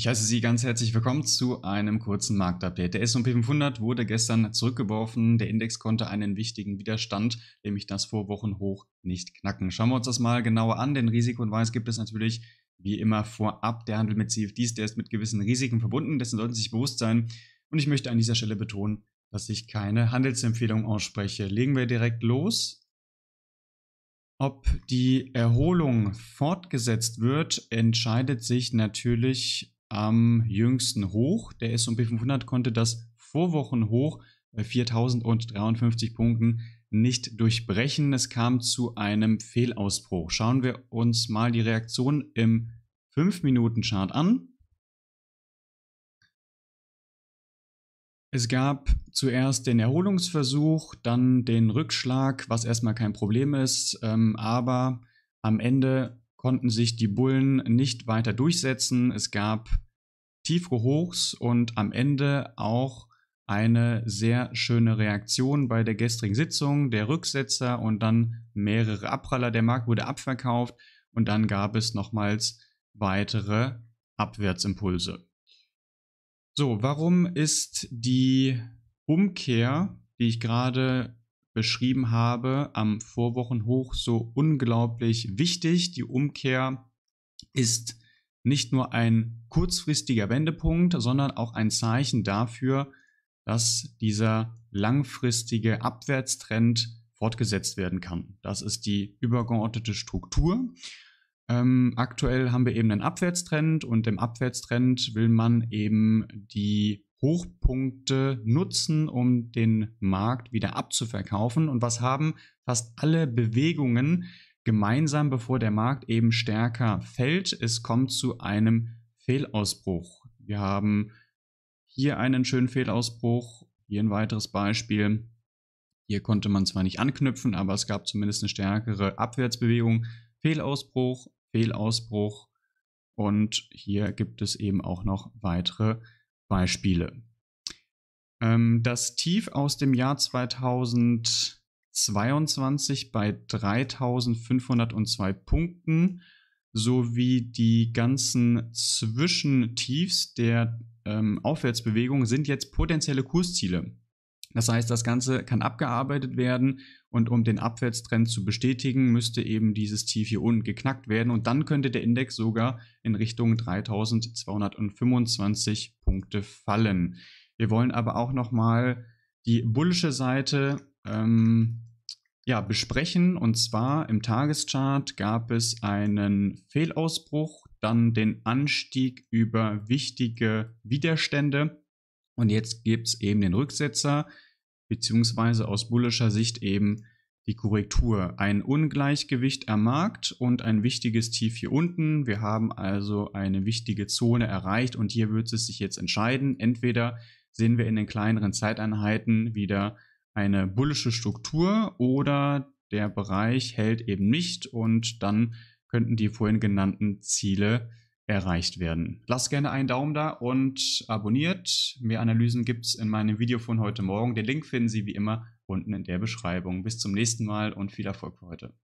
Ich heiße Sie ganz herzlich willkommen zu einem kurzen Marktupdate. Der S&P 500 wurde gestern zurückgeworfen. Der Index konnte einen wichtigen Widerstand, nämlich das Vorwochenhoch, nicht knacken. Schauen wir uns das mal genauer an, denn Risikohinweis gibt es natürlich wie immer vorab. Der Handel mit CFDs, der ist mit gewissen Risiken verbunden, dessen sollten Sie sich bewusst sein. Und ich möchte an dieser Stelle betonen, dass ich keine Handelsempfehlung ausspreche. Legen wir direkt los. Ob die Erholung fortgesetzt wird, entscheidet sich natürlich am jüngsten hoch. Der S&P 500 konnte das Vorwochenhoch bei 4053 Punkten nicht durchbrechen. Es kam zu einem Fehlausbruch. Schauen wir uns mal die Reaktion im 5-Minuten-Chart an. Es gab zuerst den Erholungsversuch, dann den Rückschlag, was erstmal kein Problem ist, ähm, aber am Ende konnten sich die Bullen nicht weiter durchsetzen. Es gab tiefere Hochs und am Ende auch eine sehr schöne Reaktion bei der gestrigen Sitzung. Der Rücksetzer und dann mehrere Abpraller. Der Markt wurde abverkauft und dann gab es nochmals weitere Abwärtsimpulse. So, warum ist die Umkehr, die ich gerade beschrieben habe, am Vorwochenhoch so unglaublich wichtig. Die Umkehr ist nicht nur ein kurzfristiger Wendepunkt, sondern auch ein Zeichen dafür, dass dieser langfristige Abwärtstrend fortgesetzt werden kann. Das ist die übergeordnete Struktur. Ähm, aktuell haben wir eben einen Abwärtstrend und im Abwärtstrend will man eben die Hochpunkte nutzen, um den Markt wieder abzuverkaufen. Und was haben fast alle Bewegungen gemeinsam, bevor der Markt eben stärker fällt? Es kommt zu einem Fehlausbruch. Wir haben hier einen schönen Fehlausbruch, hier ein weiteres Beispiel. Hier konnte man zwar nicht anknüpfen, aber es gab zumindest eine stärkere Abwärtsbewegung. Fehlausbruch, Fehlausbruch. Und hier gibt es eben auch noch weitere Beispiele. Ähm, das Tief aus dem Jahr 2022 bei 3502 Punkten sowie die ganzen Zwischentiefs der ähm, Aufwärtsbewegung sind jetzt potenzielle Kursziele. Das heißt, das Ganze kann abgearbeitet werden und um den Abwärtstrend zu bestätigen, müsste eben dieses Tief hier unten geknackt werden und dann könnte der Index sogar in Richtung 3225 Punkte fallen. Wir wollen aber auch noch mal die bullische Seite ähm, ja, besprechen. Und zwar im Tageschart gab es einen Fehlausbruch, dann den Anstieg über wichtige Widerstände. Und jetzt gibt es eben den Rücksetzer, beziehungsweise aus bullischer Sicht eben die Korrektur. Ein Ungleichgewicht am Markt und ein wichtiges Tief hier unten. Wir haben also eine wichtige Zone erreicht und hier wird es sich jetzt entscheiden. Entweder sehen wir in den kleineren Zeiteinheiten wieder eine bullische Struktur oder der Bereich hält eben nicht und dann könnten die vorhin genannten Ziele erreicht werden. Lasst gerne einen Daumen da und abonniert. Mehr Analysen gibt es in meinem Video von heute Morgen. Den Link finden Sie wie immer unten in der Beschreibung. Bis zum nächsten Mal und viel Erfolg für heute.